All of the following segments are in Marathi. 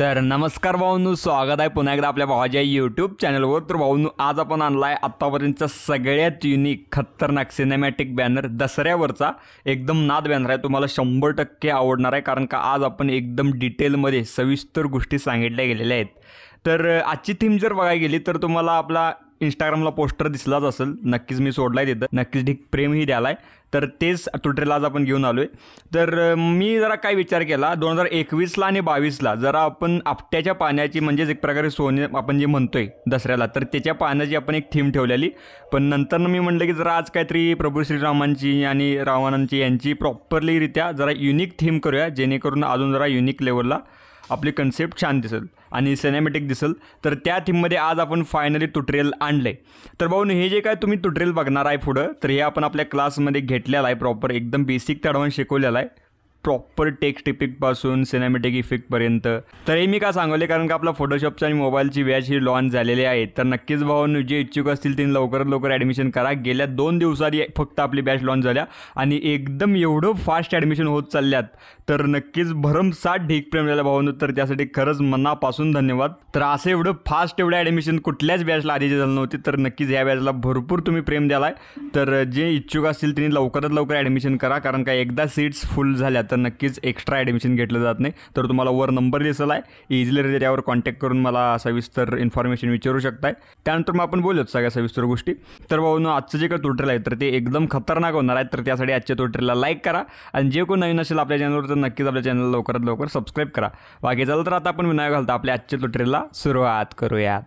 तर नमस्कार भाऊनू स्वागत आहे पुन्हा एकदा आपल्या भावाच्या यूट्यूब चॅनलवर तर भाऊनू आज आपण आणला आहे आत्तापर्यंतचा सगळ्यात युनिक खतरनाक सिनेमॅटिक बॅनर दसऱ्यावरचा एकदम नाद बॅनर आहे तुम्हाला शंभर टक्के आवडणार आहे कारण का आज आपण एकदम डिटेलमध्ये सविस्तर गोष्टी सांगितल्या गेलेल्या आहेत तर आजची थीम जर बघायला गेली तर तुम्हाला आपला इंस्टाग्रामला पोस्टर दिसलाच असेल नक्कीच मी सोडलाय तिथं नक्कीच ठीक प्रेमही द्यालाय तर तेच तुटरेला आज आपण घेऊन आलो आहे तर मी जरा काय विचार केला दोन हजार एकवीसला आणि बावीसला जरा आपण आपट्याच्या पाण्याची म्हणजेच एक प्रकारे सोने आपण जे म्हणतोय दसऱ्याला तर त्याच्या पाण्याची आपण एक थीम ठेवलेली पण नंतर मी म्हटलं की जरा आज काहीतरी प्रभू श्रीरामांची आणि रावणांची यांची प्रॉपरलीरित्या जरा युनिक थीम करूया जेणेकरून अजून जरा युनिक लेवलला आपली कन्सेप्ट छान दिसेल आणि सिनेमॅटिक दिसेल तर त्या थीममध्ये आज आपण फायनली ट्युटोरियल आणलं तर भाऊन हे जे काय तुम्ही ट्युटोरियल बघणार आहे पुढं तर हे आपण आपल्या क्लासमध्ये घेतलेलं आहे प्रॉपर एकदम बेसिक ते ॲडव्हान्स शिकवलेलं आहे प्रॉपर टेक्स्ट इफेक्टपासून सिनेमॅटिक इफेक्टपर्यंत तर हे मी का सांगवले कारण का आपला फोटोशॉपचा आणि मोबाईलची बॅच ही लॉन्च झालेली आहे तर नक्कीच भाऊ जे इच्छुक असतील त्यांनी लवकरात लवकर ॲडमिशन करा गेल्या दोन दिवसात फक्त आपली बॅच लॉन्च झाल्या आणि एकदम एवढं फास्ट ॲडमिशन होत चालल्यात तर नक्कीच भरमसाठ ढीक प्रेम झाल्या भाऊ तर त्यासाठी खरंच मनापासून धन्यवाद तर असं एवढं फास्ट एवढं ॲडमिशन कुठल्याच बॅचला आधीची झालं नव्हती तर नक्कीच या बॅचला भरपूर तुम्ही प्रेम द्यालाय तर जे इच्छुक असतील त्यांनी लवकरात लवकर ॲडमिशन करा कारण का एकदा सीट्स फुल झाल्यात तर नक्कीच एक्स्ट्रा ॲडमिशन घेतलं जात नाही तर तुम्हाला वर नंबर दिसला आहे इझिली यावर कॉन्टॅक्ट करून मला सविस्तर इन्फॉर्मेशन विचारू शकताय त्यानंतर मग आपण बोलूयात सगळ्या सविस्तर गोष्टी तर भाऊ आजचं जे काही तुटरेल आहे तर ते एकदम खतरनाक होणार आहे तर त्यासाठी आजच्या तुटरेला लाईक करा आणि जे कोण नवीन असेल आपल्या चॅनलवर तर नक्कीच आपल्या चॅनलला लवकरात लवकर सबस्क्राईब करा बाकी झालं तर आता आपण विनाय घालतो आपल्या आजच्या तुटरेला सुरुवात करूयात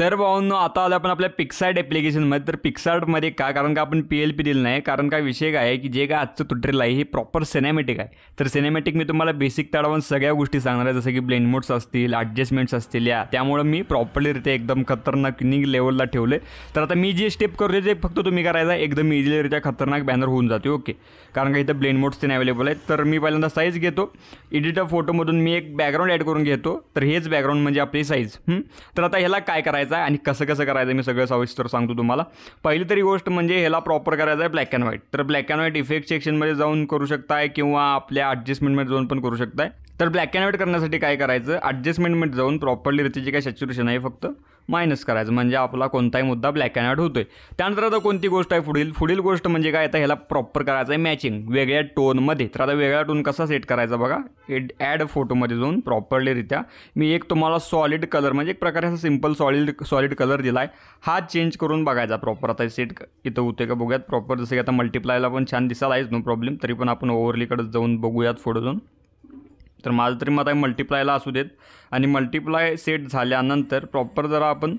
तर भाऊंनो आता आलं आपण आपल्या पिक्सार्ट ॲप्लिकेशनमध्ये तर पिक्सार्टमध्ये का कारण का आपण पी एल पी दिलं नाही कारण का विषय काय आहे की जे काय आजचं ट्युटोरियल आहे हे प्रॉपर सिनेमॅटिक आहे तर सिनेमॅटिक मी तुम्हाला बेसिक ताडावून सगळ्या गोष्टी सांगणार आहे जसं की ब्लेंड मोड्स असतील ॲडजस्टमेंट्स असतील या त्यामुळे मी प्रॉपरली रित्या एकदम खतरनाक लेवलला ठेवले तर आता मी जे स्टेप करतो ते फक्त तुम्ही करायचा एकदम इझिलीरित्या खतरनाक बॅनर होऊन जाते ओके कारण का इथं ब्लेंड मोड्स ते अवेलेबल आहेत तर मी पहिल्यांदा साईज घेतो एडिटर फोटोमधून मी एक बॅकग्राऊंड ॲड करून घेतो तर हेच बॅकग्राऊंड म्हणजे आपली साईज तर आता ह्याला काय करायचं करायचं आहे आणि कसं कसं करायचं मी सगळं सविस्तर सांगतो तुम्हाला पहिली तरी गोष्ट म्हणजे ह्याला प्रॉपर करायचं आहे ब्लॅक अँड व्हाईट तर ब्लॅक अँड व्हाईट इफेक्ट सेक्शनमध्ये जाऊन करू शकताय किंवा आपल्या ॲडजस्टमेंटमध्ये जाऊन पण करू शकताय तर ब्लॅक अँड व्हाईट करण्यासाठी काय करायचं ॲडजस्टमेंटमध्ये जाऊन प्रॉपरली त्याची जी काही सॅच्युरेशन आहे फक्त मायनस करायचं म्हणजे आपला कोणताही मुद्दा ब्लॅक अँड व्हाईट होतोय त्यानंतर आता कोणती गोष्ट आहे पुढील पुढील गोष्ट म्हणजे काय आता ह्याला प्रॉपर करायचं आहे मॅचिंग वेगळ्या टोनमध्ये तर आता वेगळा टोन कसा सेट करायचा बघा एड ॲड फोटोमध्ये जाऊन प्रॉपरलीरित्या मी एक तुम्हाला सॉलिड कलर म्हणजे एक प्रकारे असा सिम्पल सॉलिड सॉलिड कलर दिला आहे हा चेंज करून बघायचा प्रॉपर आता सेट इथं होते का बघूयात प्रॉपर जसं की आता मल्टिप्लायला पण छान दिसायला आहेच नो प्रॉब्लेम तरी पण आपण ओव्हरलीकडे जाऊन बघूयात फोटो जाऊन तर माझं तरी मत आहे मल्टिप्लायला असू देत आणि मल्टिप्लाय सेट झाल्यानंतर प्रॉपर जरा आपण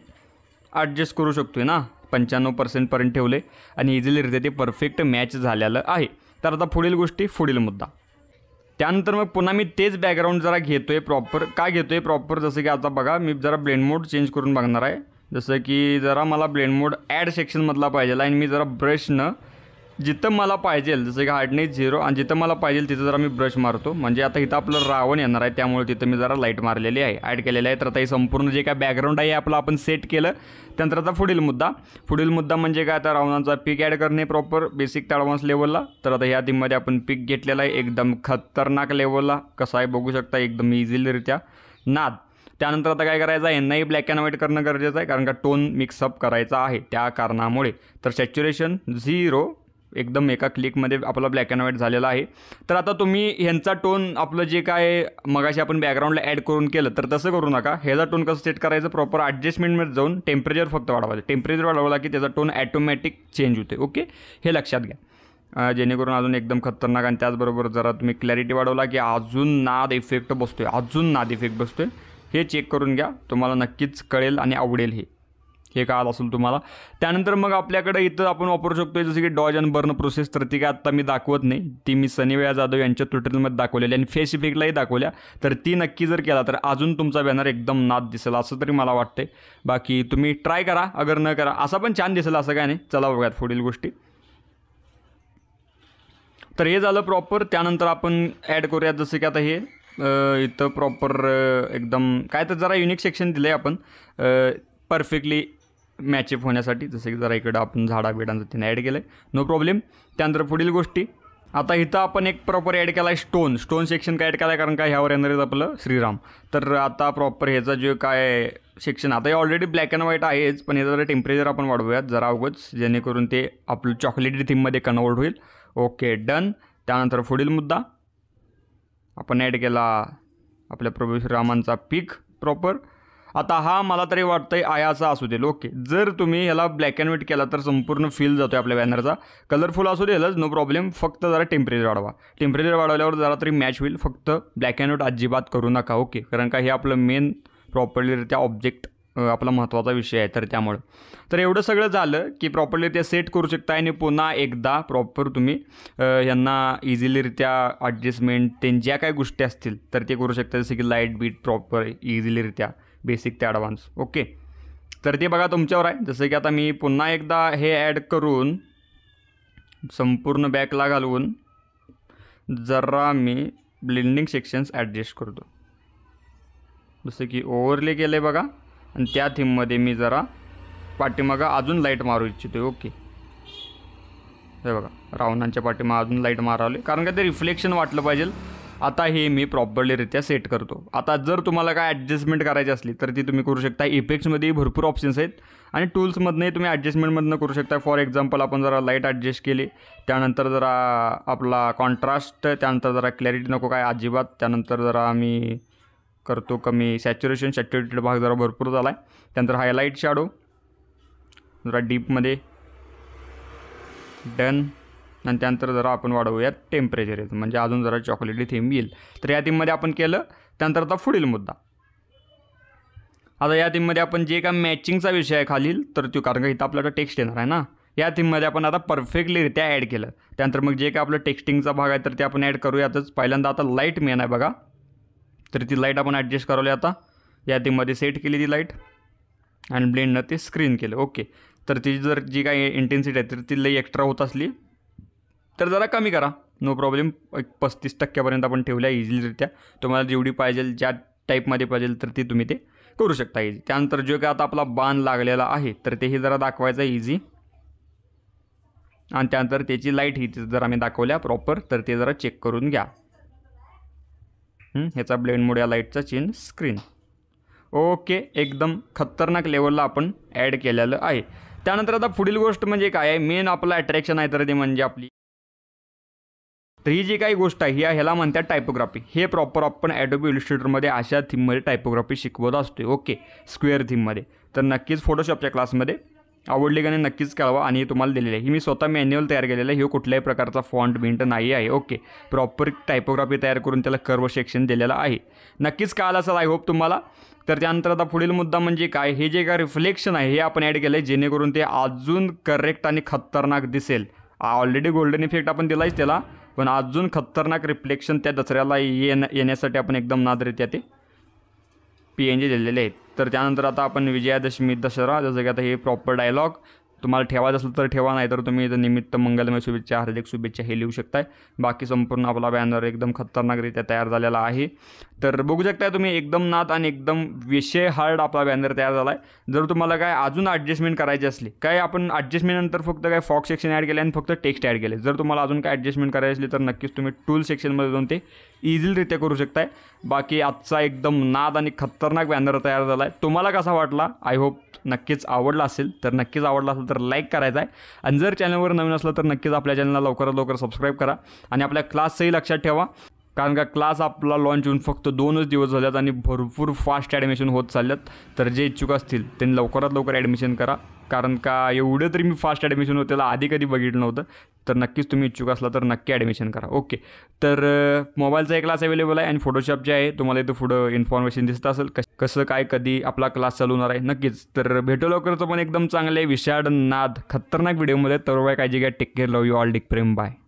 ॲडजस्ट करू शकतो आहे ना पंच्याण्णव पर्सेंटपर्यंत ठेवले आणि इझिलीरित्या ते परफेक्ट मॅच झालेलं आहे तर आता पुढील गोष्टी पुढील मुद्दा त्यानंतर मग पुन्हा मी तेच बॅकग्राऊंड जरा घेतो आहे प्रॉपर का घेतो आहे प्रॉपर जसं की आता बघा मी जरा ब्लेंड मोड चेंज करून बघणार आहे जसं की जरा मला ब्लेंड मोड ॲड सेक्शनमधला पाहिजे आणि मी जरा ब्रशनं जिथं मला पाहिजे जसं की हार्डनेस झिरो आणि जिथं मला पाहिजे तिथं जरा मी ब्रश मारतो म्हणजे आता इथं आपलं रावण येणार आहे त्यामुळे तिथं मी जरा लाईट मारलेली आहे ॲड केलेली आहे तर आता हे संपूर्ण जे काय बॅकग्राऊंड आहे आपलं आपण सेट केलं त्यानंतर आता पुढील मुद्दा पुढील मुद्दा म्हणजे काय आता रावणाचा पीक ॲड करणे प्रॉपर बेसिक ॲडव्हान्स लेवलला तर आता ह्या टीममध्ये आपण पीक घेतलेला आहे एकदम खतरनाक लेवलला कसं आहे बघू शकता एकदम इझिलीरित्या नाद त्यानंतर आता काय करायचं आहे यांनाही ब्लॅक अँड व्हाईट करणं गरजेचं आहे कारण का टोन मिक्सअप करायचा आहे त्या कारणामुळे तर सॅच्युरेशन झिरो एकदम एका क्लिकमध्ये आपला ब्लॅक अँड व्हाईट झालेला आहे तर आता तुम्ही ह्यांचा टोन आपलं जे काय मगाशी आपण बॅकग्राऊंडला ॲड करून केलं तर तसं करू नका ह्याचा टोन कसं सेट करायचं प्रॉपर ॲडजस्टमेंटमध्ये जाऊन टेम्परेचर फक्त वाढवायचं टेम्परेचर वाढवला की त्याचा टोन ॲटोमॅटिक चेंज होते ओके हे लक्षात घ्या जेणेकरून अजून एकदम खतरनाक आणि त्याचबरोबर जरा तुम्ही क्लॅरिटी वाढवला की अजून नाद इफेक्ट बसतो आहे अजून नाद इफेक्ट बसतो आहे हे चेक करून घ्या तुम्हाला नक्कीच कळेल आणि आवडेल हे हे कळालं असेल तुम्हाला त्यानंतर मग आपल्याकडे इथं आपण वापरू शकतो जसं की डॉज अँड बर्न प्रोसेस तर ती काय आत्ता मी दाखवत नाही ती मी वेळा जाधव यांच्या ट्विटरमध्ये दाखवलेली आणि फेस इफेक्टलाही दाखवल्या तर ती नक्की जर केला तर अजून तुमचा बॅनर एकदम नाद दिसेल असं तरी मला वाटते बाकी तुम्ही ट्राय करा अगर न करा असा पण छान दिसेल असं काय नाही चला बघूयात पुढील गोष्टी तर हे झालं प्रॉपर त्यानंतर आपण ॲड करूयात जसं की आता हे इथं प्रॉपर एकदम काय तर जरा युनिक सेक्शन दिलं आहे आपण परफेक्टली मॅचअप होण्यासाठी जसं की जरा इकडं आपण झाडा बिडांचं त्याने ॲड केलं आहे नो प्रॉब्लेम त्यानंतर पुढील गोष्टी आता इथं आपण एक प्रॉपर ॲड केला आहे स्टोन स्टोन सेक्शन काय ॲड केला आहे कारण काय ह्यावर येणार आपलं श्रीराम तर आता प्रॉपर ह्याचा जो काय सेक्शन आता हे ऑलरेडी ब्लॅक अँड व्हाईट आहेच पण याचं जरा टेम्परेचर आपण वाढवूयात जरा अवघच जेणेकरून ते आपलं चॉकलेटी थीममध्ये कन्वर्ट होईल ओके डन त्यानंतर पुढील मुद्दा आपण ॲड केला आपल्या प्रभू श्रीरामांचा पीक प्रॉपर आता हा मला तरी वाटतंय आयाचा असू दे ओके जर तुम्ही ह्याला ब्लॅक अँड व्हाईट केला तर संपूर्ण फील जातो आहे आपल्या बॅनरचा कलरफुल असू देलच नो प्रॉब्लेम फक्त जरा टेम्परेचर वाढवा टेम्परेचर वाढवल्यावर जरा तरी मॅच होईल फक्त ब्लॅक अँड व्हाईट अजिबात करू नका ओके कारण का हे आपलं मेन प्रॉपरलीरित्या ऑब्जेक्ट आपला महत्त्वाचा विषय आहे तर त्यामुळं तर एवढं सगळं झालं की प्रॉपरली ते सेट करू शकता आणि पुन्हा एकदा प्रॉपर तुम्ही यांना इझिलीरित्या ॲडजस्टमेंट त्यांच्या ज्या काही गोष्टी असतील तर ते करू शकता जसं की लाईट बीट प्रॉपर इझिलीरित्या बेसिक ते ॲडव्हान्स ओके तर ते बघा तुमच्यावर आहे जसं की आता मी पुन्हा एकदा हे ॲड करून संपूर्ण बॅकला घालवून जरा मी ब्लेंडिंग सेक्शन्स ॲडजस्ट करतो जसं की ओव्हरले केले बघा आणि त्या थीममध्ये मी जरा पाठीमागा अजून लाईट मारू इच्छितो ओके हे बघा रावणांच्या पाठीमागा अजून लाईट मारावले कारण का ते रिफ्लेक्शन वाटलं पाहिजे आता हे मी प्रॉपरलीरित्या सेट करतो आता जर तुम्हाला काय ॲडजस्टमेंट करायची असली तर ती तुम्ही करू शकता इफेक्ट्समध्येही भरपूर ऑप्शन्स आहेत आणि टूल्समधनंही तुम्ही ॲडजस्टमेंटमधनं करू शकता फॉर एक्झाम्पल आपण जरा लाईट ॲडजस्ट केले त्यानंतर जरा आपला कॉन्ट्रास्ट त्यानंतर जरा क्लॅरिटी नको काय अजिबात त्यानंतर जरा आम्ही करतो कमी सॅच्युरेशन सॅच्युरेटेड भाग जरा भरपूर झाला आहे त्यानंतर हायलाईट शॅडो जरा डीपमध्ये डन आणि त्यानंतर जरा आपण वाढवूयात टेम्परेचर येतं म्हणजे अजून जरा चॉकलेटी थीम येईल तर या थीममध्ये आपण केलं त्यानंतर आता पुढील मुद्दा आता या थीममध्ये आपण जे का मॅचिंगचा विषय आहे खालील तर तो कारण का इथं आपल्याला टेक्स्ट येणार आहे ना या थीममध्ये आपण आता परफेक्टलीरित्या ॲड केलं त्यानंतर मग जे काय आपलं टेक्स्टिंगचा भाग आहे तर ते आपण ॲड करूयातच पहिल्यांदा आता लाईट मेन आहे बघा तर ती लाईट आपण ॲडजस्ट करावली आता या थीममध्ये सेट केली ती लाईट आणि ब्लेंडनं ते स्क्रीन केलं ओके तर ती जर जी काही इंटेन्सिटी आहे तर ती लई एक्स्ट्रा होत असली तर जरा कमी करा नो प्रॉब्लेम एक पस्तीस टक्क्यापर्यंत आपण ठेवल्या इझिलीरित्या तुम्हाला जेवढी पाहिजे ज्या टाईपमध्ये पाहिजे तर ती तुम्ही ते करू शकता इझी त्यानंतर जो काय आता आपला बांध लागलेला आहे तर तेही जरा दाखवायचं इझी आणि त्यानंतर त्याची लाईट ही जर आम्ही दाखवल्या प्रॉपर तर ते जरा चेक करून घ्या ह्याचा मोड या लाईटचा चेन स्क्रीन ओके एकदम खतरनाक लेवलला आपण ॲड केलेलं आहे त्यानंतर आता पुढील गोष्ट म्हणजे काय आहे मेन आपलं अट्रॅक्शन आहे तर ते म्हणजे आपली तर ही जी काही गोष्ट आहे ह्याला म्हणतात टायपोग्राफी हे प्रॉपर आपण ॲडोबी इलिस्ट्रेटरमध्ये अशा थीममध्ये टायपोग्राफी शिकवत असतो ओके स्क्वेअर थीममध्ये तर नक्कीच फोटोशॉपच्या क्लासमध्ये आवडली नाही नक्कीच कळवा आणि तुम्हाला दिलेली आहे ही मी स्वतः मॅन्युअल तयार केलेलं आहे हे कुठल्याही प्रकारचा फॉन्ट बिंट नाही आहे ओके प्रॉपर टायपोग्राफी तयार करून त्याला कर्व सेक्शन दिलेलं आहे नक्कीच कळालं असेल आय होप तुम्हाला तर त्यानंतर आता पुढील मुद्दा म्हणजे काय हे जे काय रिफ्लेक्शन आहे हे आपण ॲड केलं आहे जेणेकरून ते अजून करेक्ट आणि खतरनाक दिसेल ऑलरेडी गोल्डन इफेक्ट आपण दिलाच त्याला पण अजून खतरनाक रिफ्लेक्शन त्या दसऱ्याला येण येण्यासाठी आपण एकदम नादरित्या ते पी एन जी दिलेले आहेत तर त्यानंतर आता आपण विजयादशमी दसरा जसं की आता हे प्रॉपर डायलॉग तुम्हाला ठेवायचं असलं तर ठेवा नाही तर तुम्ही निमित्त मंगलमय शुभेच्छा हार्दिक शुभेच्छा हे लिहू शकताय बाकी संपूर्ण आपला बॅनर एकदम खतरनाकरित्या तयार झालेला आहे तर बघू शकताय तुम्ही एकदम नाद आणि एकदम विषय हार्ड आपला बॅनर तयार झाला आहे जर तुम्हाला काय अजून ॲडजस्टमेंट करायची असली काय आपण ॲडजस्टमेंटनंतर फक्त काय फॉक सेक्शन ॲड केले आणि फक्त टेक्स्ट ॲड केले जर तुम्हाला अजून काय ॲडजस्टमेंट करायची असली तर नक्कीच तुम्ही टूल सेक्शनमध्ये जाऊन ते इझिलरित्या करू शकताय बाकी आजचा एकदम नाद आणि खतरनाक बॅनर तयार झाला आहे तुम्हाला कसा वाटला आय होप नक्कीच आवडला असेल तर नक्कीच आवडला असेल तर लाईक करायचा आहे आणि जर चॅनलवर नवीन असलं तर नक्कीच आपल्या चॅनलला लवकरात लवकर सबस्क्राईब करा आणि आपल्या क्लासचंही लक्षात ठेवा कारण का क्लास आपला लॉन्च होऊन फक्त दोनच दिवस झाल्यात आणि भरपूर फास्ट ॲडमिशन होत चालल्यात तर जे इच्छुक असतील त्यांनी लवकरात लवकर ॲडमिशन करा कारण का एवढं तरी मी फास्ट ॲडमिशन होतं त्याला आधी कधी बघितलं नव्हतं तर नक्कीच तुम्ही इच्छुक असला तर नक्की ॲडमिशन करा ओके तर मोबाईलचा एक क्लास अवेलेबल आहे आणि फोटोशॉप जे आहे तुम्हाला इथं पुढं इन्फॉर्मेशन दिसत असेल कसं काय कधी आपला क्लास चालू होणार आहे नक्कीच तर भेटू लवकरचं पण एकदम चांगले विषाड नाद खतरनाक व्हिडिओमध्ये तर काय काळजी घ्या take care love you all डिक प्रेम बाय